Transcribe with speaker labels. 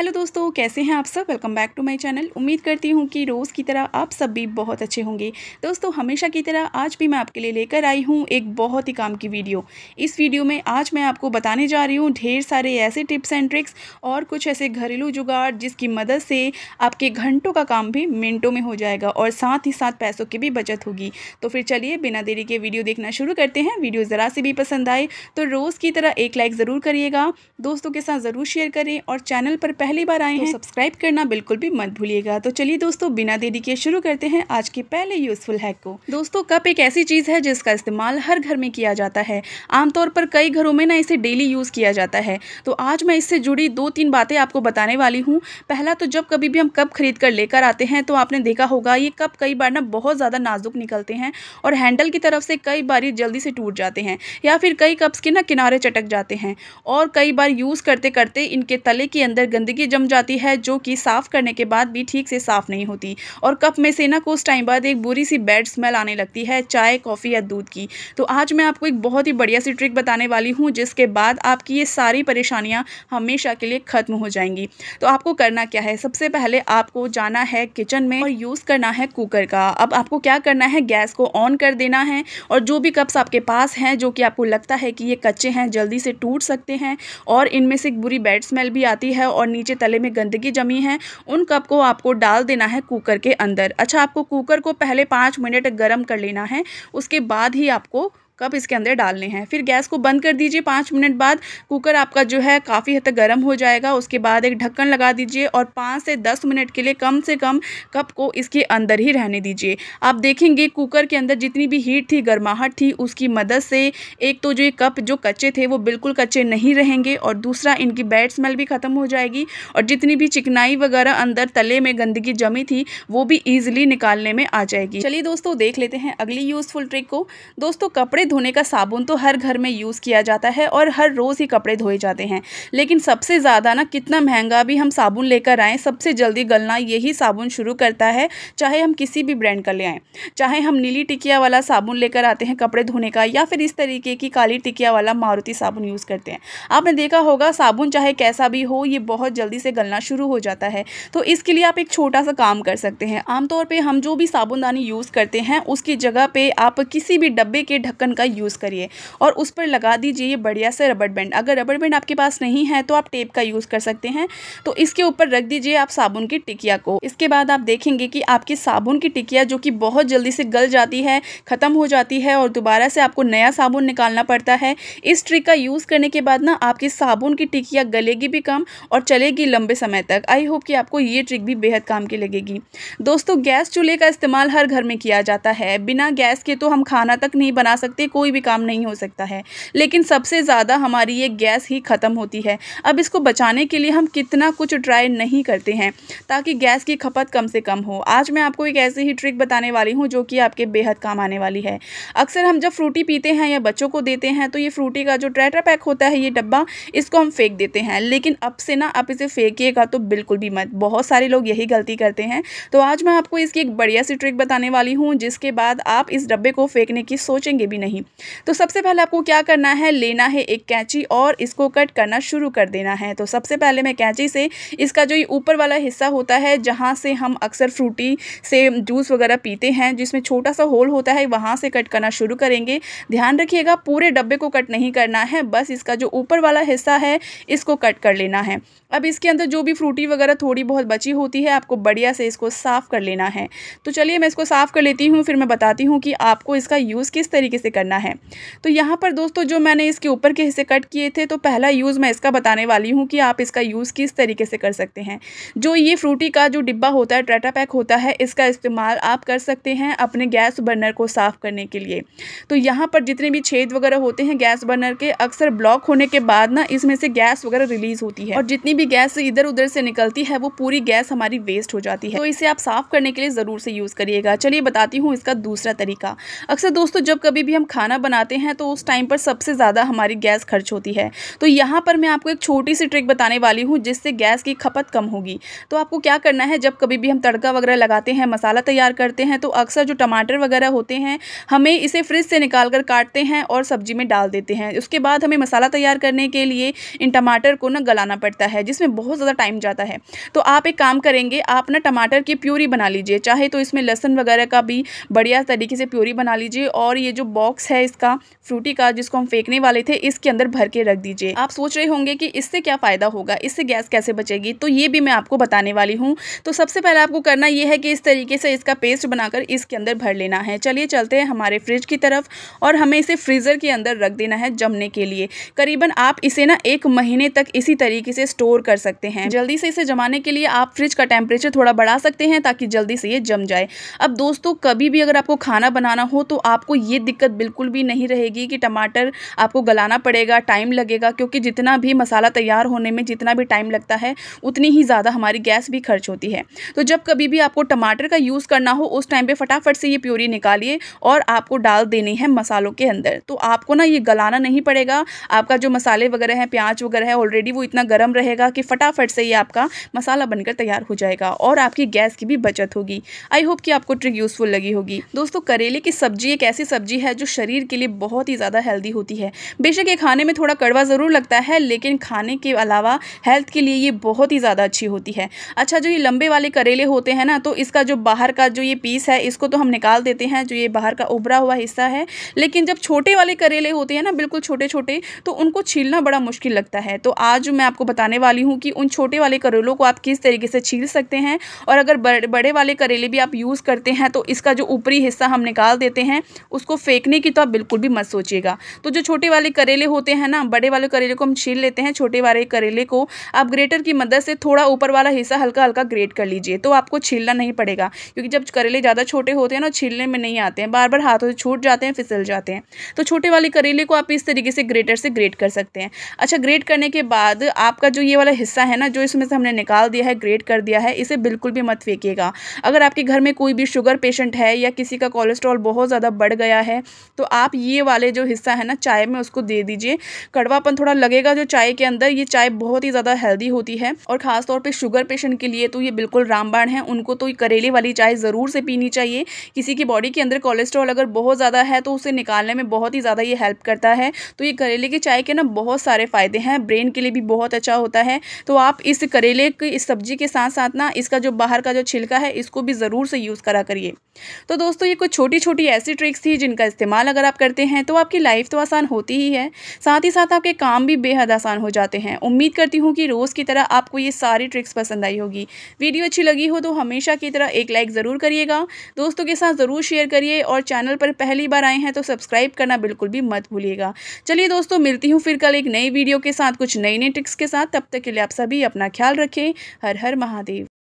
Speaker 1: hello दोस्तों कैसे हैं आप सब welcome back to my channel उम्मीद करती हूँ कि रोज़ की तरह आप सब भी बहुत अच्छे होंगे दोस्तों हमेशा की तरह आज भी मैं आपके लिए लेकर आई हूँ एक बहुत ही काम की वीडियो इस वीडियो में आज मैं आपको बताने जा रही हूँ ढेर सारे ऐसे टिप्स एंड ट्रिक्स और कुछ ऐसे घरेलू जुगाड़ जिसकी मदद से आपके घंटों का काम भी मिनटों में हो जाएगा और साथ ही साथ पैसों की भी बचत होगी तो फिर चलिए बिना देरी के वीडियो देखना शुरू करते हैं वीडियो ज़रा से भी पसंद आए तो रोज़ की तरह एक लाइक ज़रूर करिएगा दोस्तों के साथ ज़रूर शेयर करें और चैनल पर पहले पहली बार आए तो हैं सब्सक्राइब करना बिल्कुल भी मत भूलिएगा तो चलिए दोस्तों बिना देरी के शुरू करते हैं आज के पहले यूजफुल हैक को दोस्तों कप एक ऐसी चीज़ है जिसका इस्तेमाल हर घर में किया जाता है आमतौर पर कई घरों में ना इसे डेली यूज़ किया जाता है तो आज मैं इससे जुड़ी दो तीन बातें आपको बताने वाली हूँ पहला तो जब कभी भी हम कप खरीद कर लेकर आते हैं तो आपने देखा होगा ये कप कई बार ना बहुत ज़्यादा नाजुक निकलते हैं और हैंडल की तरफ से कई बार ये जल्दी से टूट जाते हैं या फिर कई कप्स के ना किनारे चटक जाते हैं और कई बार यूज़ करते करते इनके तले के अंदर गंदे गंदगी जम जाती है जो कि साफ़ करने के बाद भी ठीक से साफ़ नहीं होती और कप में से ना कुछ टाइम बाद एक बुरी सी बैड स्मेल आने लगती है चाय कॉफ़ी या दूध की तो आज मैं आपको एक बहुत ही बढ़िया सी ट्रिक बताने वाली हूँ जिसके बाद आपकी ये सारी परेशानियाँ हमेशा के लिए ख़त्म हो जाएंगी तो आपको करना क्या है सबसे पहले आपको जाना है किचन में और यूज़ करना है कुकर का अब आपको क्या करना है गैस को ऑन कर देना है और जो भी कप्स आपके पास हैं जो कि आपको लगता है कि ये कच्चे हैं जल्दी से टूट सकते हैं और इनमें से एक बुरी बैड स्मेल भी आती है और नीचे तले में गंदगी जमी है उन कप को आपको डाल देना है कुकर के अंदर अच्छा आपको कुकर को पहले पाँच मिनट गर्म कर लेना है उसके बाद ही आपको कप इसके अंदर डालने हैं फिर गैस को बंद कर दीजिए पाँच मिनट बाद कुकर आपका जो है काफ़ी हद तक गर्म हो जाएगा उसके बाद एक ढक्कन लगा दीजिए और पाँच से दस मिनट के लिए कम से कम कप को इसके अंदर ही रहने दीजिए आप देखेंगे कुकर के अंदर जितनी भी हीट थी गर्माहट थी उसकी मदद से एक तो जो ये कप जो कच्चे थे वो बिल्कुल कच्चे नहीं रहेंगे और दूसरा इनकी बैड स्मेल भी ख़त्म हो जाएगी और जितनी भी चिकनाई वगैरह अंदर तले में गंदगी जमी थी वो भी ईजिली निकालने में आ जाएगी चलिए दोस्तों देख लेते हैं अगली यूज़फुल ट्रिक को दोस्तों कपड़े धोने का साबुन तो हर घर में यूज़ किया जाता है और हर रोज़ ही कपड़े धोए जाते हैं लेकिन सबसे ज़्यादा ना कितना महंगा भी हम साबुन लेकर आएँ सबसे जल्दी गलना यही साबुन शुरू करता है चाहे हम किसी भी ब्रांड का ले आएँ चाहे हम नीली टिकिया वाला साबुन लेकर आते हैं कपड़े धोने का या फिर इस तरीके की काली टिकिया वाला मारुति साबुन यूज़ करते हैं आपने देखा होगा साबुन चाहे कैसा भी हो ये बहुत जल्दी से गलना शुरू हो जाता है तो इसके लिए आप एक छोटा सा काम कर सकते हैं आमतौर पर हम जो भी साबुनदानी यूज़ करते हैं उसकी जगह पर आप किसी भी डब्बे के ढक्कन का यूज़ करिए और उस पर लगा दीजिए ये बढ़िया से रबड़ बैंड अगर रबड़ बैंड आपके पास नहीं है तो आप टेप का यूज़ कर सकते हैं तो इसके ऊपर रख दीजिए आप साबुन की टिकिया को इसके बाद आप देखेंगे कि आपकी साबुन की टिकिया जो कि बहुत जल्दी से गल जाती है ख़त्म हो जाती है और दोबारा से आपको नया साबुन निकालना पड़ता है इस ट्रिक का यूज़ करने के बाद ना आपकी साबुन की टिकिया गलेगी भी कम और चलेगी लंबे समय तक आई होप कि आपको ये ट्रिक भी बेहद काम की लगेगी दोस्तों गैस चूल्हे का इस्तेमाल हर घर में किया जाता है बिना गैस के तो हम खाना तक नहीं बना सकते कोई भी काम नहीं हो सकता है लेकिन सबसे ज़्यादा हमारी ये गैस ही ख़त्म होती है अब इसको बचाने के लिए हम कितना कुछ ट्राई नहीं करते हैं ताकि गैस की खपत कम से कम हो आज मैं आपको एक ऐसी ही ट्रिक बताने वाली हूँ जो कि आपके बेहद काम आने वाली है अक्सर हम जब फ्रूटी पीते हैं या बच्चों को देते हैं तो ये फ्रूटी का जो ट्रैटर पैक होता है ये डब्बा इसको हम फेंक देते हैं लेकिन अब से ना आप इसे फेंकिएगा तो बिल्कुल भी मत बहुत सारे लोग यही गलती करते हैं तो आज मैं आपको इसकी एक बढ़िया सी ट्रिक बताने वाली हूँ जिसके बाद आप इस डब्बे को फेंकने की सोचेंगे भी नहीं नहीं तो सबसे पहले आपको क्या करना है लेना है एक कैंची और इसको कट करना शुरू कर देना है तो सबसे पहले मैं कैंची से इसका जो ये ऊपर वाला हिस्सा होता है जहाँ से हम अक्सर फ्रूटी से जूस वगैरह पीते हैं जिसमें छोटा सा होल होता है वहाँ से कट करना शुरू करेंगे ध्यान रखिएगा पूरे डब्बे को कट नहीं करना है बस इसका जो ऊपर वाला हिस्सा है इसको कट कर लेना है अब इसके अंदर जो भी फ्रूटी वगैरह थोड़ी बहुत बची होती है आपको बढ़िया से इसको साफ़ कर लेना है तो चलिए मैं इसको साफ़ कर लेती हूँ फिर मैं बताती हूँ कि आपको इसका यूज़ किस तरीके से करना है तो यहाँ पर दोस्तों जो मैंने इसके ऊपर के हिस्से कट किए थे तो पहला यूज़ मैं इसका बताने वाली हूँ कि आप इसका यूज़ किस तरीके से कर सकते हैं जो ये फ्रूटी का जो डिब्बा होता है ट्रेटा पैक होता है इसका इस्तेमाल आप कर सकते हैं अपने गैस बर्नर को साफ़ करने के लिए तो यहाँ पर जितने भी छेद वगैरह होते हैं गैस बर्नर के अक्सर ब्लॉक होने के बाद ना इसमें से गैस वगैरह रिलीज़ होती है और जितनी भी गैस इधर उधर से निकलती है वो पूरी गैस हमारी वेस्ट हो जाती है तो इसे आप साफ़ करने के लिए ज़रूर से यूज़ करिएगा चलिए बताती हूँ इसका दूसरा तरीका अक्सर दोस्तों जब कभी भी हम खाना बनाते हैं तो उस टाइम पर सबसे ज़्यादा हमारी गैस खर्च होती है तो यहाँ पर मैं आपको एक छोटी सी ट्रिक बताने वाली हूँ जिससे गैस की खपत कम होगी तो आपको क्या करना है जब कभी भी हम तड़का वगैरह लगाते हैं मसाला तैयार करते हैं तो अक्सर जो टमाटर वगैरह होते हैं हमें इसे फ्रिज से निकाल कर काटते हैं और सब्जी में डाल देते हैं उसके बाद हमें मसाला तैयार करने के लिए इन टमाटर को ना गलाना पड़ता है जिसमें बहुत ज़्यादा टाइम जाता है तो आप एक काम करेंगे आप ना टमाटर की प्यूरी बना लीजिए चाहे तो इसमें लहसुन वगैरह का भी बढ़िया तरीके से प्यूरी बना लीजिए और ये जो बॉक्स बॉक्स है इसका फ्रूटी का जिसको हम फेंकने वाले थे इसके अंदर भर के रख दीजिए आप सोच रहे होंगे कि इससे क्या फ़ायदा होगा इससे गैस कैसे बचेगी तो ये भी मैं आपको बताने वाली हूँ तो सबसे पहले आपको करना यह है कि इस तरीके से इसका पेस्ट बनाकर इसके अंदर भर लेना है चलिए चलते हैं हमारे फ्रिज की तरफ और हमें इसे फ्रीज़र के अंदर रख देना है जमने के लिए करीबन आप इसे ना एक महीने तक इसी तरीके से स्टोर कर सकते हैं जल्दी से इसे जमाने के लिए आप फ्रिज का टेम्परेचर थोड़ा बढ़ा सकते हैं ताकि जल्दी से ये जम जाए अब दोस्तों कभी भी अगर आपको खाना बनाना हो तो आपको ये दिक्कत बिल्कुल बिल्कुल भी नहीं रहेगी कि टमाटर आपको गलाना पड़ेगा टाइम लगेगा क्योंकि जितना भी मसाला तैयार होने में जितना भी टाइम लगता है उतनी ही ज़्यादा हमारी गैस भी खर्च होती है तो जब कभी भी आपको टमाटर का यूज़ करना हो उस टाइम पर फटाफट से ये प्योरी निकालिए और आपको डाल देनी है मसालों के अंदर तो आपको ना ये गलाना नहीं पड़ेगा आपका जो मसाले वगैरह हैं प्याज वगैरह है ऑलरेडी वो इतना गर्म रहेगा कि फटाफट से ये आपका मसाला बनकर तैयार हो जाएगा और आपकी गैस की भी बचत होगी आई होप कि आपको ट्रिक यूज़फुल लगी होगी दोस्तों करेले की सब्जी एक ऐसी सब्जी है जो शरीर के लिए बहुत ही ज़्यादा हेल्दी होती है बेशक ये खाने में थोड़ा कड़वा ज़रूर लगता है लेकिन खाने के अलावा हेल्थ के लिए ये बहुत ही ज़्यादा अच्छी होती है अच्छा जो ये लंबे वाले करेले होते हैं ना तो इसका जो बाहर का जो ये पीस है इसको तो हम निकाल देते हैं जो ये बाहर का उभरा हुआ हिस्सा है लेकिन जब छोटे वाले करेले होते हैं ना बिल्कुल छोटे छोटे तो उनको छीलना बड़ा मुश्किल लगता है तो आज मैं आपको बताने वाली हूँ कि उन छोटे वाले करेलों को आप किस तरीके से छील सकते हैं और अगर बड़े वाले करेले भी आप यूज़ करते हैं तो इसका जो ऊपरी हिस्सा हम निकाल देते हैं उसको फेंकने की की तो आप बिल्कुल भी मत सोचिएगा तो जो छोटे वाले करेले होते हैं ना बड़े वाले करेले को हम छील लेते हैं छोटे वाले करेले को आप ग्रेटर की मदद से थोड़ा ऊपर वाला हिस्सा हल्का हल्का ग्रेट कर लीजिए तो आपको छीलना नहीं पड़ेगा क्योंकि जब करेले ज़्यादा छोटे होते हैं ना छीलने में नहीं आते हैं बार बार हाथों से छूट जाते हैं फिसल जाते हैं तो छोटे वाले करेले को आप इस तरीके से ग्रेटर से ग्रेट कर सकते हैं अच्छा ग्रेट करने के बाद आपका जो ये वाला हिस्सा है ना जो इसमें से हमने निकाल दिया है ग्रेट कर दिया है इसे बिल्कुल भी मत फेंकेगा अगर आपके घर में कोई भी शुगर पेशेंट है या किसी का कोलेस्ट्रॉल बहुत ज़्यादा बढ़ गया है तो आप ये वाले जो हिस्सा है ना चाय में उसको दे दीजिए कड़वापन थोड़ा लगेगा जो चाय के अंदर ये चाय बहुत ही ज़्यादा हेल्दी होती है और ख़ासतौर पर शुगर पेशेंट के लिए तो ये बिल्कुल रामबाण है उनको तो करेले वाली चाय ज़रूर से पीनी चाहिए किसी की बॉडी के अंदर कोलेस्ट्रॉल अगर बहुत ज़्यादा है तो उसे निकालने में बहुत ही ज़्यादा ये हेल्प करता है तो ये करेले की चाय के ना बहुत सारे फ़ायदे हैं ब्रेन के लिए भी बहुत अच्छा होता है तो आप इस करेले की इस सब्जी के साथ साथ ना इसका जो बाहर का जो छिलका है इसको भी ज़रूर से यूज़ करा करिए तो दोस्तों ये कुछ छोटी छोटी ऐसी ट्रिक्स थी जिनका इस्तेमाल अगर आप करते हैं तो आपकी लाइफ तो आसान होती ही है साथ ही साथ आपके काम भी बेहद आसान हो जाते हैं उम्मीद करती हूँ कि रोज़ की तरह आपको ये सारी ट्रिक्स पसंद आई होगी वीडियो अच्छी लगी हो तो हमेशा की तरह एक लाइक ज़रूर करिएगा दोस्तों के साथ ज़रूर शेयर करिए और चैनल पर पहली बार आए हैं तो सब्सक्राइब करना बिल्कुल भी मत भूलिएगा चलिए दोस्तों मिलती हूँ फिर कल एक नई वीडियो के साथ कुछ नई नई ट्रिक्स के साथ तब तक के लिए आप सभी अपना ख्याल रखें हर हर महादेव